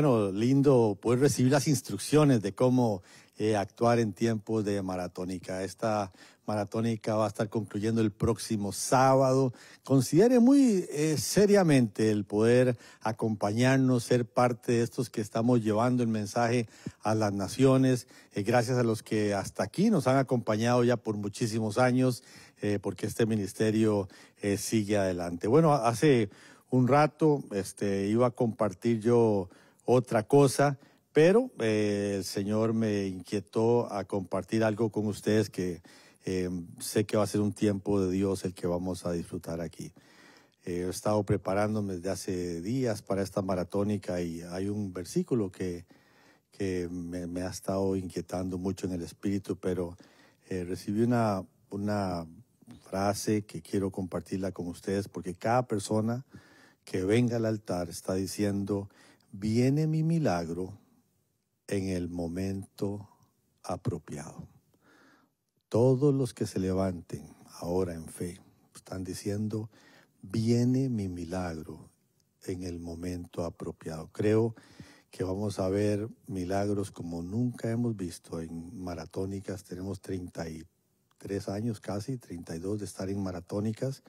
bueno, lindo poder recibir las instrucciones de cómo eh, actuar en tiempos de maratónica. Esta maratónica va a estar concluyendo el próximo sábado. Considere muy eh, seriamente el poder acompañarnos, ser parte de estos que estamos llevando el mensaje a las naciones. Eh, gracias a los que hasta aquí nos han acompañado ya por muchísimos años, porque este ministerio sigue adelante. Bueno, hace un rato este, iba a compartir yo otra cosa, pero eh, el Señor me inquietó a compartir algo con ustedes que em, sé que va a ser un tiempo de Dios el que vamos a disfrutar aquí. Eh, he estado preparándome desde hace días para esta maratónica y hay un versículo que, que me, me, ha estado inquietando mucho en el espíritu, pero eh, recibí una, una frase que quiero compartirla con ustedes porque cada persona que venga al altar está diciendo, viene mi milagro en el momento apropiado. Todos los que se levanten ahora en fe están diciendo, viene mi milagro en el momento apropiado. Creo que vamos a ver milagros como nunca hemos visto en maratónicas. Tenemos 33 años casi, 32 de estar en maratónicas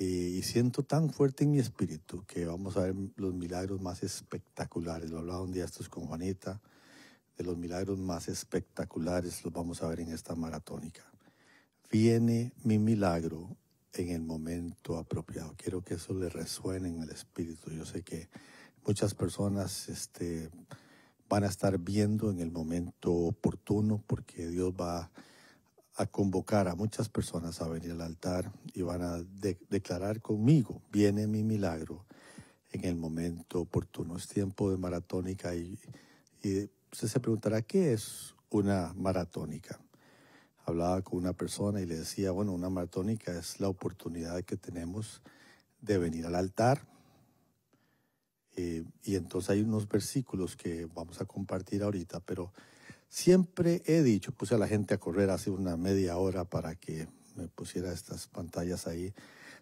eh, y siento tan fuerte en mi espíritu que vamos a ver los milagros más espectaculares. Lo hablaba un día estos con Juanita, de los milagros más espectaculares los vamos a ver en esta maratónica. Viene mi milagro en el momento apropiado. Quiero que eso le resuene en el espíritu. Yo sé que muchas personas este, van a estar viendo en el momento oportuno porque Dios va a convocar a muchas personas a venir al altar y van a declarar conmigo, viene mi milagro en el momento oportuno. Es tiempo de maratónica y, usted se preguntará, ¿qué es una maratónica? Hablaba con una persona y le decía, bueno, una maratónica es la oportunidad que tenemos de venir al altar. Eh, y entonces hay unos versículos que vamos a compartir ahorita, pero Siempre he dicho, puse a la gente a correr hace una media hora para que me pusiera estas pantallas ahí.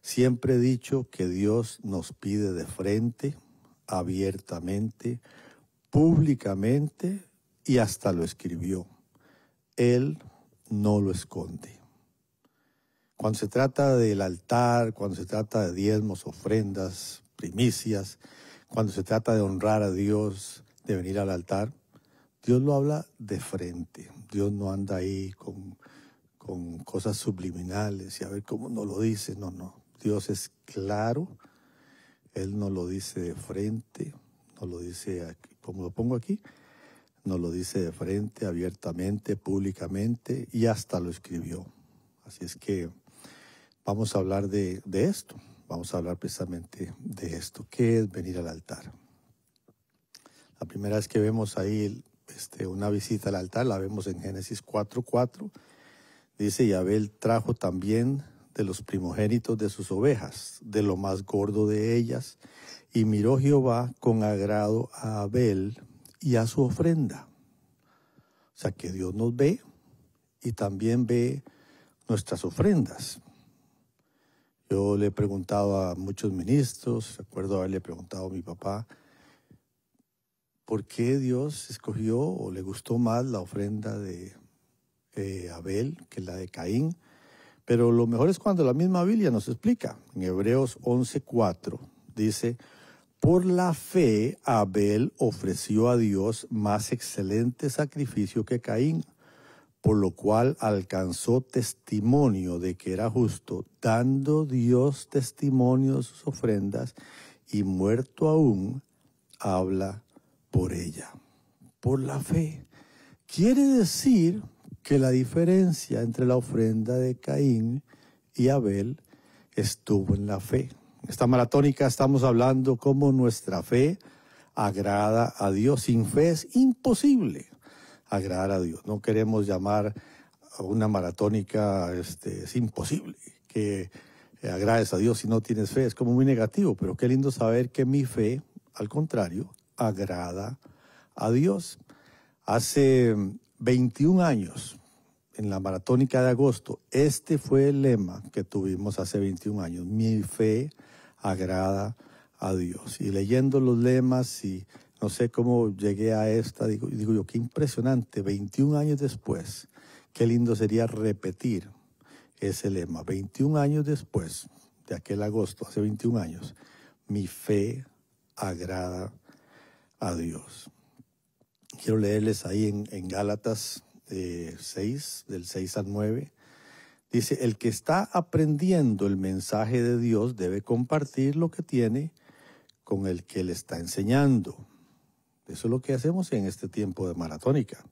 Siempre he dicho que Dios nos pide de frente, abiertamente, públicamente y hasta lo escribió. Él no lo esconde. Cuando se trata del altar, cuando se trata de diezmos, ofrendas, primicias, cuando se trata de honrar a Dios, de venir al altar, Dios lo habla de frente. Dios no anda ahí con, cosas subliminales y a ver cómo no lo dice. No, no. Dios es claro. Él no lo dice de frente. no lo dice, aquí, como lo pongo aquí, no lo dice de frente, abiertamente, públicamente y hasta lo escribió. Así es que vamos a hablar de, esto. Vamos a hablar precisamente de esto. ¿Qué es venir al altar? La primera vez que vemos ahí este, una visita al altar, la vemos en Génesis 4.4. Dice, y Abel trajo también de los primogénitos de sus ovejas, de lo más gordo de ellas, y miró Jehová con agrado a Abel y a su ofrenda. O sea que Dios nos ve y también ve nuestras ofrendas. Yo le he preguntado a muchos ministros, recuerdo haberle preguntado a mi papá, por qué Dios escogió o le gustó más la ofrenda de eh, Abel que la de Caín. Pero lo mejor es cuando la misma Biblia nos explica. En Hebreos 11:4 dice, por la fe Abel ofreció a Dios más excelente sacrificio que Caín, por lo cual alcanzó testimonio de que era justo, dando Dios testimonio de sus ofrendas, y muerto aún, habla por ella, por la fe. Quiere decir que la diferencia entre la ofrenda de Caín y Abel estuvo en la fe. En esta maratónica estamos hablando cómo nuestra fe agrada a Dios. Sin fe es imposible agradar a Dios. No queremos llamar a una maratónica, este, es imposible que agrades a Dios si no tienes fe. Es como muy negativo, pero qué lindo saber que mi fe, al contrario, agrada a Dios. Hace 21 años, en la maratónica de agosto, este fue el lema que tuvimos hace 21 años, mi fe agrada a Dios. Y leyendo los lemas y no sé cómo llegué a esta, digo, yo, qué impresionante, 21 años después, qué lindo sería repetir ese lema, 21 años después de aquel agosto, hace 21 años, mi fe agrada a a Dios. Quiero leerles ahí en, Gálatas 6, eh, del 6 al 9. Dice, el que está aprendiendo el mensaje de Dios debe compartir lo que tiene con el que le está enseñando. Eso es lo que hacemos en este tiempo de maratónica.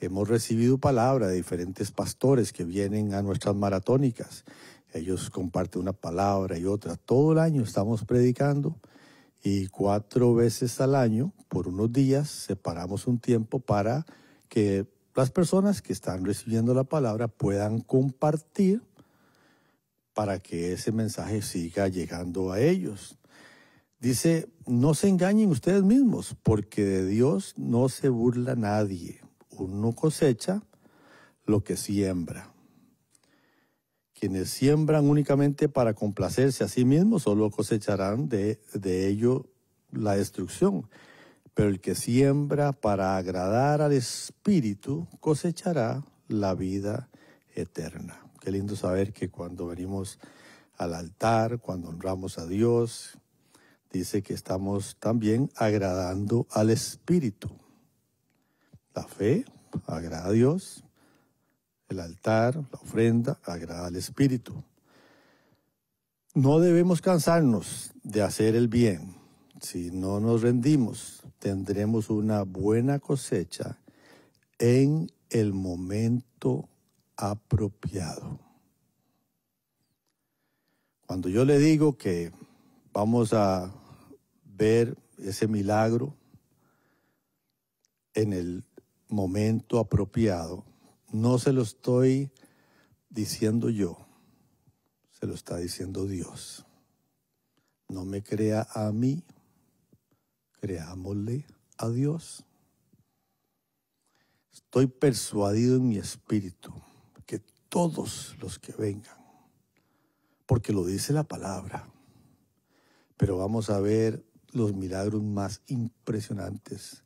Hemos recibido palabra de diferentes pastores que vienen a nuestras maratónicas. Ellos comparten una palabra y otra. Todo el año estamos predicando y cuatro veces al año, por unos días, separamos un tiempo para que las personas que están recibiendo la palabra puedan compartir para que ese mensaje siga llegando a ellos. Dice, no se engañen ustedes mismos, porque de Dios no se burla nadie. Uno cosecha lo que siembra. Quienes siembran únicamente para complacerse a sí mismos solo cosecharán de, de ello la destrucción. Pero el que siembra para agradar al Espíritu cosechará la vida eterna. Qué lindo saber que cuando venimos al altar, cuando honramos a Dios, dice que estamos también agradando al Espíritu. La fe agrada a Dios, el altar, la ofrenda, agrada al Espíritu. No debemos cansarnos de hacer el bien. Si no nos rendimos, tendremos una buena cosecha en el momento apropiado. Cuando yo le digo que vamos a ver ese milagro en el momento apropiado, no se lo estoy diciendo yo, se lo está diciendo Dios. No me crea a mí, creámosle a Dios. Estoy persuadido en mi espíritu que todos los que vengan, porque lo dice la palabra, pero vamos a ver los milagros más impresionantes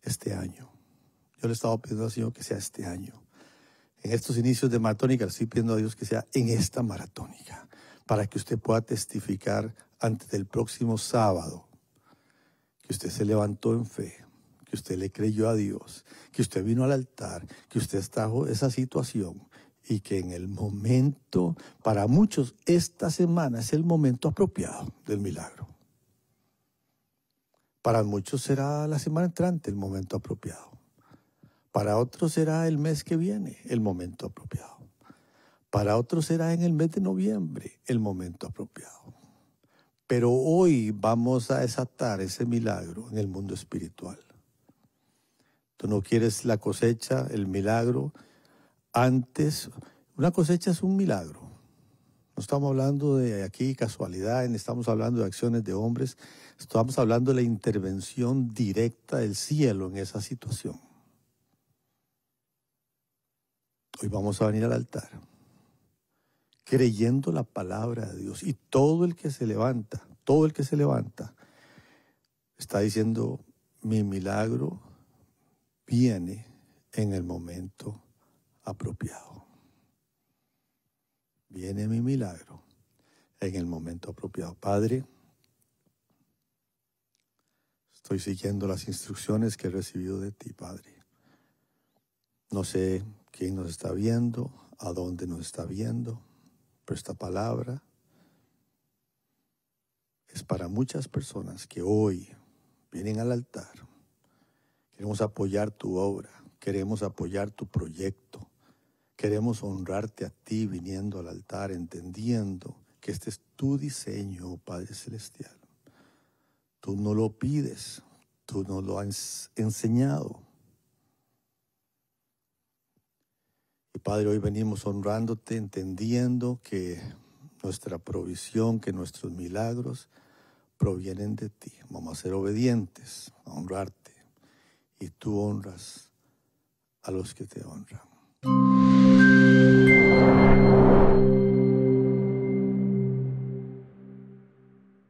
este año. Yo le he estado pidiendo al Señor que sea este año. En estos inicios de maratónica, le estoy pidiendo a Dios que sea en esta maratónica, para que usted pueda testificar antes del próximo sábado que usted se levantó en fe, que usted le creyó a Dios, que usted vino al altar, que usted en esa situación y que en el momento, para muchos, esta semana es el momento apropiado del milagro. Para muchos será la semana entrante el momento apropiado. Para otros será el mes que viene el momento apropiado. Para otros será en el mes de noviembre el momento apropiado. Pero hoy vamos a desatar ese milagro en el mundo espiritual. Tú no quieres la cosecha, el milagro. Antes, una cosecha es un milagro. No estamos hablando de aquí casualidad, ni estamos hablando de acciones de hombres. Estamos hablando de la intervención directa del cielo en esa situación. Hoy vamos a venir al altar creyendo la palabra de Dios. Y todo el que se levanta, todo el que se levanta, está diciendo, mi milagro viene en el momento apropiado. Viene mi milagro en el momento apropiado. Padre, estoy siguiendo las instrucciones que he recibido de ti, Padre. No sé quién nos está viendo, a dónde nos está viendo, pero esta palabra es para muchas personas que hoy vienen al altar. Queremos apoyar tu obra, queremos apoyar tu proyecto, queremos honrarte a ti viniendo al altar, entendiendo que este es tu diseño, oh Padre Celestial. Tú no lo pides, tú no lo has enseñado Padre, hoy venimos honrándote, entendiendo que nuestra provisión, que nuestros milagros provienen de ti. Vamos a ser obedientes, a honrarte. Y tú honras a los que te honran.